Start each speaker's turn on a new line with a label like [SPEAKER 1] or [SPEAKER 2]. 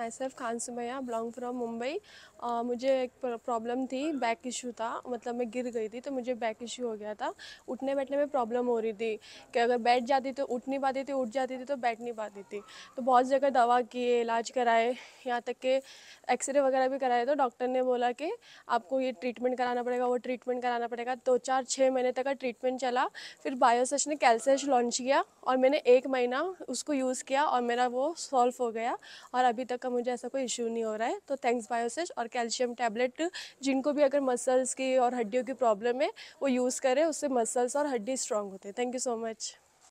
[SPEAKER 1] my myself Khan Sumaiya belong from Mumbai मुझे एक problem थी बैक इशू था मतलब मैं गिर गई थी तो मुझे बैक इशू हो गया था उठने बैठने में प्रॉब्लम हो रही थी कि अगर बैठ जाती तो उठ नहीं पाती थी उठ जाती थी तो बैठ नहीं पाती थी तो बहुत जगह दवा किए इलाज कराए यहाँ तक कि एक्सरे वगैरह भी कराए तो डॉक्टर ने बोला कि आपको ये ट्रीटमेंट कराना पड़ेगा वो ट्रीटमेंट कराना पड़ेगा दो चार छः महीने तक का ट्रीटमेंट चला फिर बायोसच ने कैल्सेश लॉन्च किया और मैंने एक महीना उसको यूज़ किया और मेरा वो सॉल्व हो गया और अभी तक का का मुझे ऐसा कोई इश्यू नहीं हो रहा है तो थैंक्स बायोसेज और कैल्शियम टैबलेट जिनको भी अगर मसल्स की और हड्डियों की प्रॉब्लम है वो यूज़ करें उससे मसल्स और हड्डी स्ट्रांग होते हैं थैंक यू सो मच